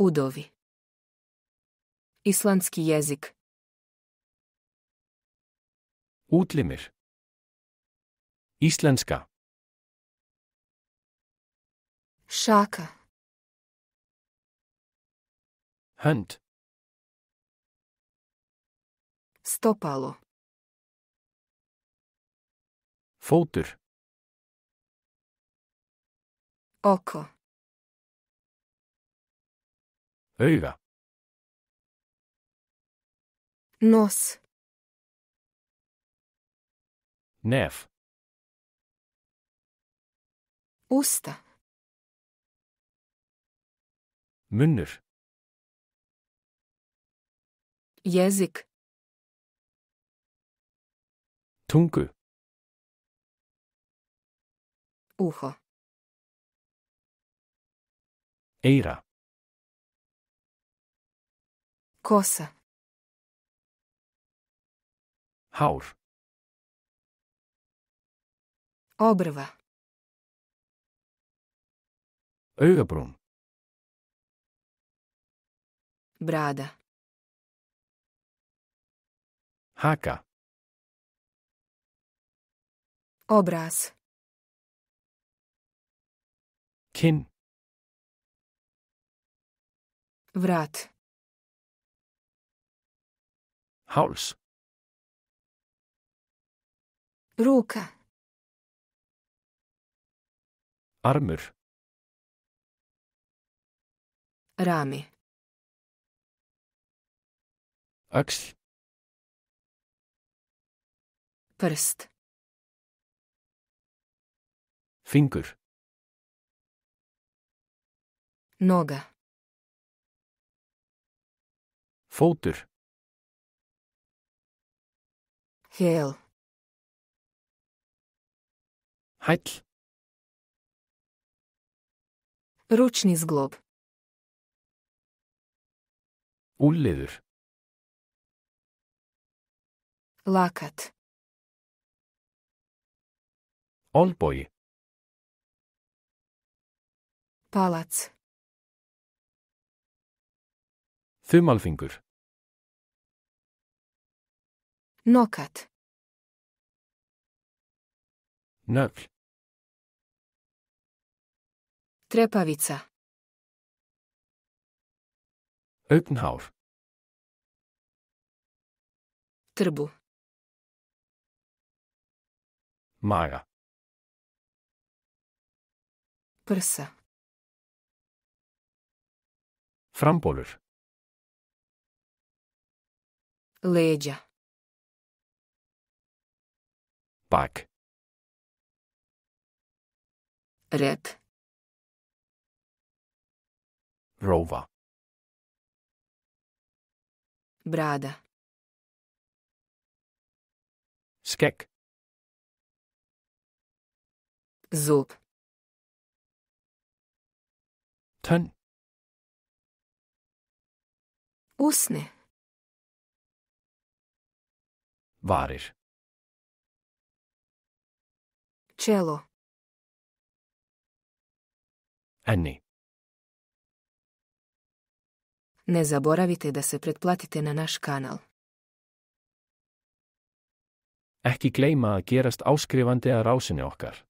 Udovi. Islandski jezik. Útlimir. Íslenska. Šaka. Hunt. Stopalo. Fótur. Oko. Öiga. Nos. Nef. Usta. Münder. Jezik. Tunkel. Ucho. Eira. Коса. Хаур. Обрыва. Örebrunn. Брада. Хака. Образ. Кин. Врат. Háls. Рука. Armur. Rami. Öxl. Prst. Fingur. Noga. Fótur. Hail. Hæll. Ručni zglob. Úlliður. Lakat. Olbogi. Palac. Þumalfingur. Nokat. Nögl. Trepavica. Ökenhav. Trbu. Maja. Prsa. Frambolur. Leđa. Пак. Ред. Рова. Брада. Скек. Зуб. тон, Усне. Вариш. Čelo. Annie. Ne zaboravite da se pretplatite na naš kanal. Ekki gleyma að gerast áskrifandi að rásinni okkar.